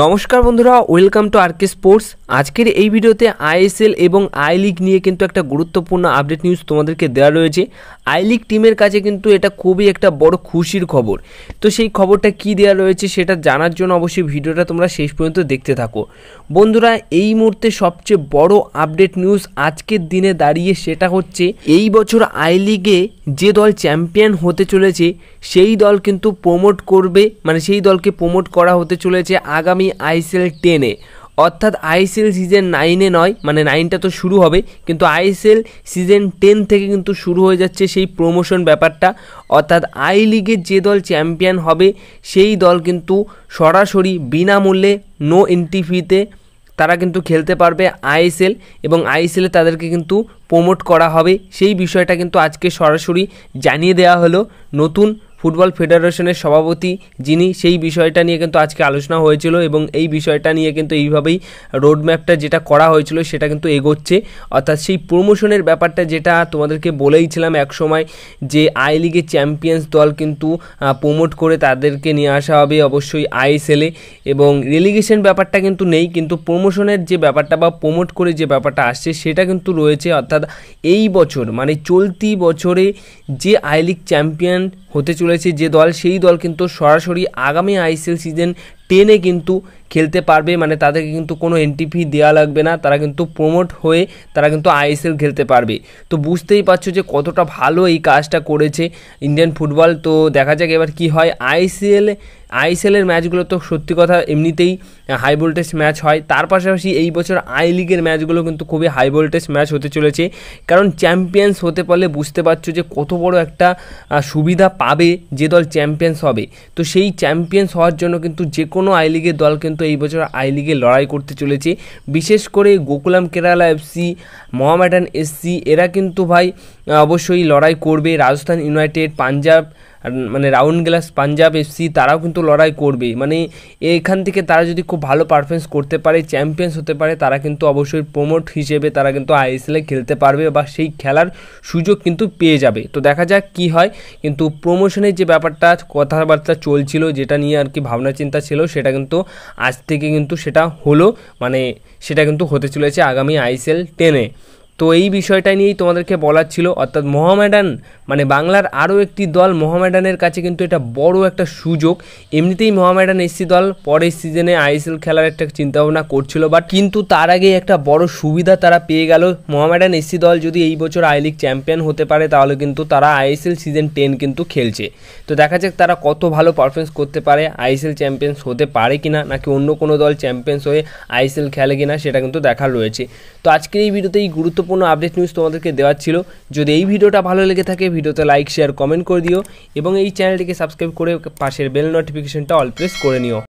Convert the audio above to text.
নমস্কার বন্ধুরা welcome to আরকে sports আজকের এই ভিডিওতে আইএসএল এবং আই লিগ নিয়ে কিন্তু একটা গুরুত্বপূর্ণ আপডেট নিউজ তোমাদেরকে দেওয়া রয়েছে আই লিগ টিমের কাছে কিন্তু এটা খুবই একটা বড় খুশির খবর তো সেই খবরটা কি দেওয়া রয়েছে সেটা জানার জন্য অবশ্যই ভিডিওটা তোমরা শেষ পর্যন্ত দেখতে থাকো বন্ধুরা এই মুহূর্তে সবচেয়ে বড় আপডেট নিউজ আজকের দিনে দাঁড়িয়ে সেটা হচ্ছে এই বছর আই লিগে যে দল চ্যাম্পিয়ন হতে চলেছে সেই দল কিন্তু প্রমোট করবে মানে সেই দলকে প্রমোট করা হতে চলেছে আগামী আগামী আইসিএল টেনে অর্থাৎ আইএসএল সিজন নাইনে নয় মানে নাইনটা তো শুরু হবে কিন্তু আইএসএল সিজন টেন থেকে কিন্তু শুরু হয়ে যাচ্ছে সেই প্রমোশন ব্যাপারটা অর্থাৎ আই লিগে যে দল চ্যাম্পিয়ন হবে সেই দল কিন্তু সরাসরি বিনামূল্যে নো এন্ট্রি ফিতে তারা কিন্তু খেলতে পারবে আইএসএল এবং আইএসএলে তাদেরকে কিন্তু প্রমোট করা হবে সেই বিষয়টা কিন্তু আজকে সরাসরি জানিয়ে দেওয়া হলো নতুন ফুটবল ফেডারেশনের সভাপতি যিনি সেই বিষয়টা নিয়ে কিন্তু আজকে আলোচনা হয়েছিল এবং এই বিষয়টা নিয়ে কিন্তু এইভাবেই রোডম্যাপটা যেটা করা হয়েছিল সেটা কিন্তু এগোচ্ছে অর্থাৎ সেই প্রমোশনের ব্যাপারটা যেটা তোমাদেরকে বলেইছিলাম একসময় যে আই লিগে চ্যাম্পিয়ন্স দল কিন্তু প্রমোট করে তাদেরকে নিয়ে আসা হবে অবশ্যই আইএসএলে এবং রেলিগেশন ব্যাপারটা কিন্তু নেই কিন্তু প্রমোশনের যে ব্যাপারটা বা প্রমোট করে যে ব্যাপারটা আসছে সেটা কিন্তু রয়েছে অর্থাৎ এই বছর মানে চলতি বছরে যে আই লিগ চ্যাম্পিয়ন হতে চলে রয়েছে যে দল সেই দল কিন্তু সরাসরি আগামী আইসিএল সিজন টেনে কিন্তু খেলতে পারবে মানে তাদেরকে কিন্তু কোনো এন্ট্রি ফি দেওয়া লাগবে না তারা কিন্তু প্রমোট হয়ে তারা কিন্তু আইএসএল খেলতে পারবে তো বুঝতেই পারছো যে কতটা ভালো এই কাজটা করেছে ইন্ডিয়ান ফুটবল তো দেখা যাক এবার কি হয় আইসিএল আইএসএলের ম্যাচগুলো তো সত্যি কথা এমনিতেই হাই ভোল্টেজ ম্যাচ হয় তার পাশাপাশি এই বছর আই লিগের ম্যাচগুলো কিন্তু খুবই হাই ভোল্টেজ ম্যাচ হতে চলেছে কারণ চ্যাম্পিয়ন্স হতে পারলে বুঝতে পারছো যে কত বড় একটা সুবিধা পাবে যে দল চ্যাম্পিয়ন্স হবে তো সেই চ্যাম্পিয়ন্স হওয়ার জন্য কিন্তু যে কোনো আই লিগের দল কিন্তু মতো এই বছর আই লিগে লড়াই করতে চলেছে বিশেষ করে গোকুলাম কেরালা এফসি মোহামেডান এসসি এরা কিন্তু ভাই অবশ্যই লড়াই করবে রাজস্থান ইউনাইটেড পাঞ্জাব মানে রাউন্ড গ্লাস পাঞ্জাব এফসি তারাও কিন্তু লড়াই করবে মানে এখান থেকে তারা যদি খুব ভালো পারফরমেন্স করতে পারে চ্যাম্পিয়ন্স হতে পারে তারা কিন্তু অবশ্যই প্রমোট হিসেবে তারা কিন্তু আইএসএলে খেলতে পারবে বা সেই খেলার সুযোগ কিন্তু পেয়ে যাবে তো দেখা যাক কি হয় কিন্তু প্রমোশনের যে ব্যাপারটা কথাবার্তা চলছিল যেটা নিয়ে আর কি ভাবনা চিন্তা ছিল সেটা কিন্তু আজ থেকে কিন্তু সেটা হলো মানে সেটা কিন্তু হতে চলেছে আগামী আইএসএল টেনে তো এই বিষয়টা নিয়েই তোমাদেরকে বলার ছিল অর্থাৎ মোহামেডান মানে বাংলার আরও একটি দল মোহামেডানের কাছে কিন্তু এটা বড় একটা সুযোগ এমনিতেই মোহামেডান এসসি দল পরের সিজনে আইএসএল খেলার একটা চিন্তাভাবনা করছিল বাট কিন্তু তার আগে একটা বড় সুবিধা তারা পেয়ে গেল মোহামেডান এসসি দল যদি এই বছর আই লিগ চ্যাম্পিয়ন হতে পারে তাহলে কিন্তু তারা আইএসএল সিজন টেন কিন্তু খেলছে তো দেখা যাক তারা কত ভালো পারফরমেন্স করতে পারে আইএসএল চ্যাম্পিয়ন্স হতে পারে কি না নাকি অন্য কোনো দল চ্যাম্পিয়ন্স হয়ে আইএসএল খেলে কিনা সেটা কিন্তু দেখার রয়েছে তো আজকের এই ভিডিওতে এই গুরুত্ব গুরুত্বপূর্ণ আপডেট নিউজ তোমাদেরকে দেওয়ার ছিল যদি এই ভিডিওটা ভালো লেগে থাকে ভিডিওতে লাইক শেয়ার কমেন্ট করে দিও এবং এই চ্যানেলটিকে সাবস্ক্রাইব করে পাশের বেল নোটিফিকেশনটা অল প্রেস করে নিও